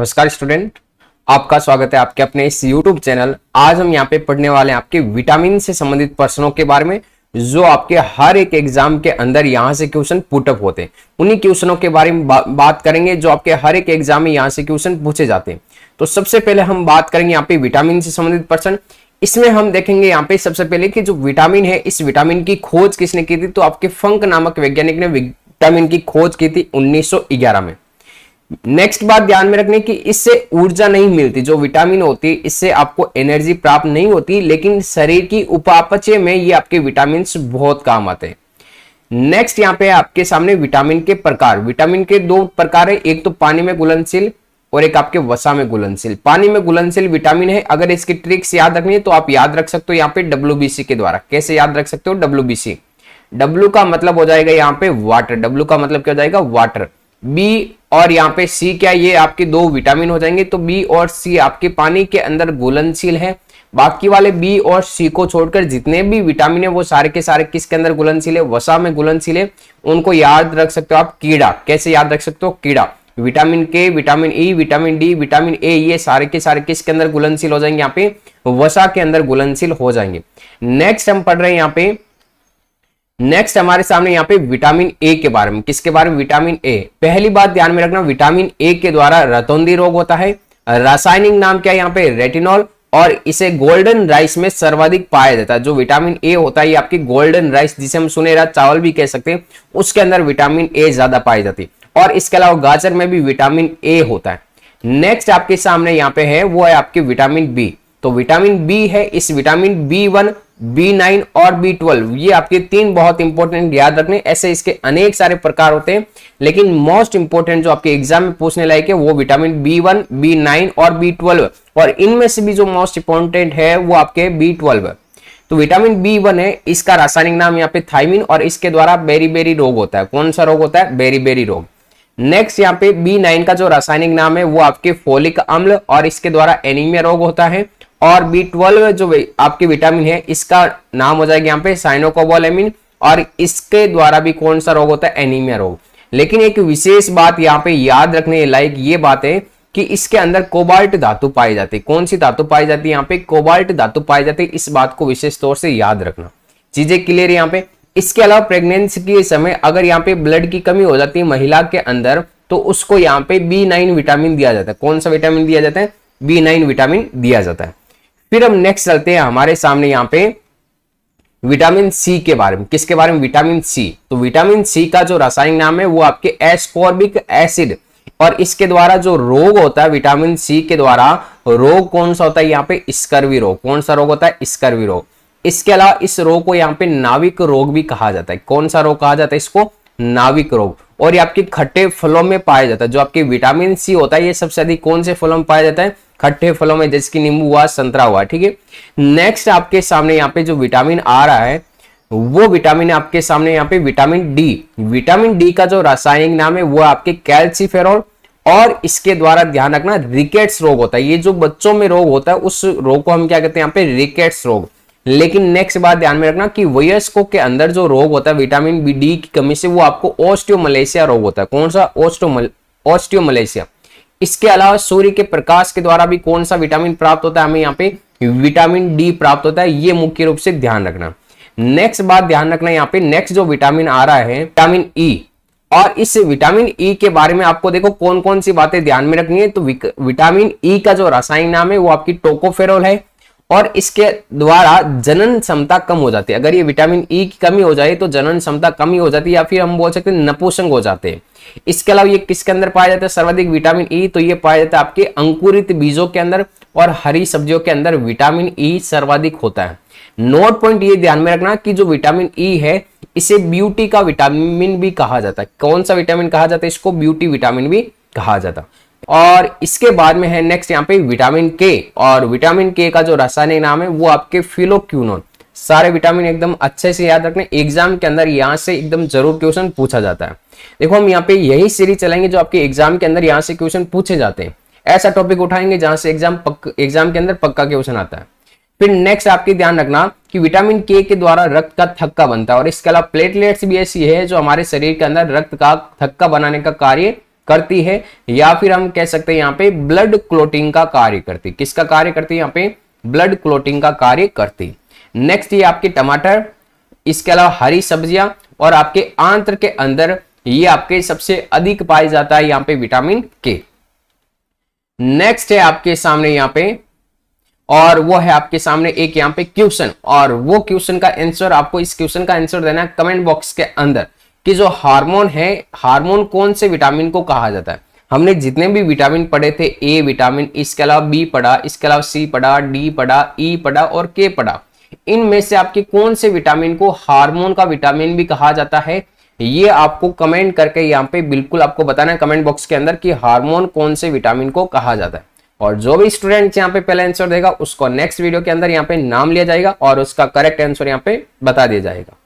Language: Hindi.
नमस्कार स्टूडेंट आपका स्वागत है आपके अपने इस यूट्यूब चैनल आज हम यहाँ पे पढ़ने वाले हैं आपके विटामिन से संबंधित प्रश्नों के बारे में जो आपके हर एक एग्जाम के अंदर यहाँ से क्वेश्चन पुटअप होते हैं उन्हीं क्वेश्चनों के बारे में बा, बात करेंगे जो आपके हर एक एग्जाम में यहाँ से क्वेश्चन पूछे जाते हैं तो सबसे पहले हम बात करेंगे यहाँ पे विटामिन से संबंधित प्रश्न इसमें हम देखेंगे यहाँ पे सबसे पहले कि जो विटामिन है इस विटामिन की खोज किसने की थी तो आपके फंक नामक वैज्ञानिक ने विटामिन की खोज की थी 1911 में नेक्स्ट बात ध्यान में रखने की इससे ऊर्जा नहीं मिलती जो विटामिन होती है इससे आपको एनर्जी प्राप्त नहीं होती लेकिन शरीर की उपापचय में ये आपके विटामिन बहुत काम आते हैं नेक्स्ट यहाँ पे आपके सामने विटामिन के प्रकार विटामिन के दो प्रकार है एक तो पानी में घुलनशील और एक आपके वसा में घुलनशील पानी में घुलनशील विटामिन है अगर इसकी ट्रिक्स याद रखनी है तो आप याद रख सकते हो यहाँ पे डब्ल्यू के द्वारा कैसे याद रख सकते हो डब्ल्यू डब्ल्यू का मतलब हो जाएगा यहाँ पे वाटर डब्ल्यू का मतलब क्या हो जाएगा वाटर बी और यहाँ पे सी क्या ये आपके दो विटामिन हो जाएंगे तो बी और सी आपके पानी के अंदर घुलनशील है बाकी वाले बी और सी को छोड़कर जितने भी विटामिन है वो सारे के सारे किसके अंदर घुलनशील है वसा में घुलनशील है उनको याद रख सकते हो आप कीड़ा कैसे याद रख सकते हो कीड़ा vitamin K vitamin E vitamin D vitamin A ये सारे के सारे किसके अंदर घुलनशील हो जाएंगे यहाँ पे वसा के अंदर घुलनशील हो जाएंगे नेक्स्ट हम पढ़ रहे हैं यहाँ पे नेक्स्ट हमारे सामने यहाँ पे विटामिन ए के बारे में किसके बारे में विटामिन ए पहली बात ध्यान में रखना विटामिन ए के द्वारा रतौंदी रोग होता है रासायनिक नाम क्या है यहाँ पे रेटिनॉल और इसे गोल्डन राइस में सर्वाधिक पाया जाता है जो विटामिन ए होता है ये आपकी गोल्डन राइस जिसे हम सुनेरा चावल भी कह सकते हैं उसके अंदर विटामिन ए ज्यादा पाई जाती है और इसके अलावा गाजर में भी विटामिन ए होता है नेक्स्ट आपके सामने यहाँ पे है वो है आपकी विटामिन बी तो विटामिन बी है इस vitamin B one B nine और बी ट्वेल्व ये आपके तीन बहुत इंपॉर्टेंट याद रखने ऐसे इसके अनेक सारे प्रकार होते हैं लेकिन मोस्ट इंपॉर्टेंट जो आपके एग्जाम में पूछने लायक है वो vitamin B one B nine और बी ट्वेल्व और इनमें से भी जो मोस्ट इंपॉर्टेंट है वो आपके बी ट्वेल्व तो विटामिन बी वन है इसका रासायनिक नाम यहाँ पे थाइमिन और इसके द्वारा बेरी बेरी रोग होता है कौन सा रोग होता है बेरी बेरी रोग नेक्स्ट यहाँ पे बी नाइन का जो रासायनिक नाम है वो आपके फोलिक अम्ल और इसके द्वारा एनीमिया रोग होता है और बी ट्वेल्व जो आपके विटामिन है इसका नाम हो जाएगा यहाँ पे साइनोकोबोलेमिन और इसके द्वारा भी कौन सा रोग होता है एनीमिया रोग लेकिन एक विशेष बात यहाँ पे याद रखने लायक ये बात है कि इसके अंदर कोबाल्ट धातु पाई जाती है कौन सी धातु पाई जाती है यहाँ पे कोबाल्ट धातु पाई जाती है इस बात को विशेष तौर से याद रखना चीजें क्लियर यहाँ पे इसके अलावा प्रेगनेंसी के समय अगर यहाँ पे ब्लड की कमी हो जाती है महिला के अंदर तो उसको यहाँ पे बी नाइन विटामिन दिया जाता है कौन सा विटामिन दिया जाता है बी नाइन विटामिन दिया जाता है फिर हम नेक्स्ट चलते हैं हमारे सामने यहाँ पे विटामिन सी के बारे में किसके बारे में विटामिन सी तो विटामिन सी का जो रासायनिक नाम है वो आपके एस्कॉर्बिक एसिड और इसके द्वारा जो रोग होता है विटामिन सी के द्वारा रोग कौन सा होता है यहाँ पे स्कर्वी रोग कौन सा रोग होता है स्कर्वी रोग इसके अलावा इस रोग को यहाँ पे नाविक रोग भी कहा जाता है कौन सा रोग कहा जाता है इसको नाविक रोग और ये आपके खट्टे फलों में पाया जाता है जो आपके विटामिन सी होता है ये सबसे अधिक कौन से फलों में पाया जाता है खट्टे फलों में जैसे कि नींबू हुआ संतरा हुआ ठीक है नेक्स्ट आपके सामने यहाँ पे जो विटामिन आ रहा है वो विटामिन आपके सामने यहाँ पे विटामिन डी विटामिन डी का जो रासायनिक नाम है वो आपके कैल्सीफेरॉल और इसके द्वारा ध्यान रखना रिकेट्स रोग होता है ये जो बच्चों में रोग होता है उस रोग को हम क्या कहते हैं यहाँ पे रिकेट्स रोग लेकिन नेक्स्ट बात ध्यान में रखना कि वयस्कों के अंदर जो रोग होता है विटामिन बी डी की कमी से वो आपको ऑस्टियोमलेशिया रोग होता है कौन सा ऑस्टोमल ऑस्टियोमलेशिया इसके अलावा सूर्य के प्रकाश के द्वारा भी कौन सा विटामिन प्राप्त होता है हमें यहाँ पे विटामिन डी प्राप्त होता है ये मुख्य रूप से ध्यान रखना नेक्स्ट बात ध्यान रखना यहाँ पे नेक्स्ट जो विटामिन आ रहा है विटामिन ई e, और इस विटामिन ई e के बारे में आपको देखो कौन कौन सी बातें ध्यान में रखनी है तो विटामिन ई e का जो रासायनिक नाम है वो आपकी टोकोफेरोल है और इसके द्वारा जनन क्षमता कम हो जाती है अगर ये विटामिन ई e की कमी हो जाए तो जनन क्षमता कमी हो जाती है या फिर हम बोल सकते हैं नपुसंग हो जाते हैं इसके अलावा ये किसके अंदर पाया जाता है सर्वाधिक विटामिन ई e, तो ये पाया जाता है आपके अंकुरित बीजों के अंदर और हरी सब्जियों के अंदर विटामिन ई e सर्वाधिक होता है नोट पॉइंट ये ध्यान में रखना कि जो विटामिन ई e है इसे ब्यूटी का विटामिन भी कहा जाता है कौन सा विटामिन कहा जाता है इसको ब्यूटी विटामिन भी कहा जाता है और इसके बाद में है नेक्स्ट यहाँ पे विटामिन के और विटामिन के का जो रासायनिक नाम है वो आपके फिलोक्यूनोन सारे विटामिन एकदम अच्छे से याद रखने एग्जाम के अंदर यहाँ से एकदम जरूर क्वेश्चन पूछा जाता है देखो हम यहाँ पे यही सीरीज चलाएंगे जो आपके एग्जाम के अंदर यहाँ से क्वेश्चन पूछे जाते हैं ऐसा टॉपिक उठाएंगे जहां से एग्जाम एग्जाम के अंदर पक्का क्वेश्चन आता है फिर नेक्स्ट आपके ध्यान रखना कि विटामिन के के द्वारा रक्त का थक्का बनता है और इसके अलावा प्लेटलेट्स भी ऐसी है जो हमारे शरीर के अंदर रक्त का थक्का बनाने का कार्य करती है या फिर हम कह सकते हैं यहाँ पे ब्लड क्लोटिंग का कार्य करती किसका कार्य करती है यहाँ पे ब्लड क्लोटिंग का कार्य करती नेक्स्ट ये आपके टमाटर इसके अलावा हरी सब्जियां और आपके आंत्र के अंदर ये आपके सबसे अधिक पाया जाता है यहाँ पे विटामिन के नेक्स्ट है आपके सामने यहाँ पे और वो है आपके सामने एक यहाँ पे क्वेश्चन और वो क्वेश्चन का आंसर आपको इस क्वेश्चन का आंसर देना है कमेंट बॉक्स के अंदर कि जो हार्मोन है हार्मोन कौन से विटामिन को कहा जाता है हमने जितने भी विटामिन पढ़े थे ए विटामिन इसके अलावा बी पढ़ा इसके अलावा सी पढ़ा डी पढ़ा ई पढ़ा और के पढ़ा इनमें से आपके कौन से विटामिन को हार्मोन का विटामिन भी कहा जाता है ये आपको कमेंट करके यहाँ पे बिल्कुल आपको बताना है कमेंट बॉक्स के अंदर कि हार्मोन कौन से विटामिन को कहा जाता है और जो भी स्टूडेंट्स यहाँ पे पहले आंसर देगा उसको नेक्स्ट वीडियो के अंदर यहाँ पे नाम लिया जाएगा और उसका करेक्ट आंसर यहाँ पे बता दिया जाएगा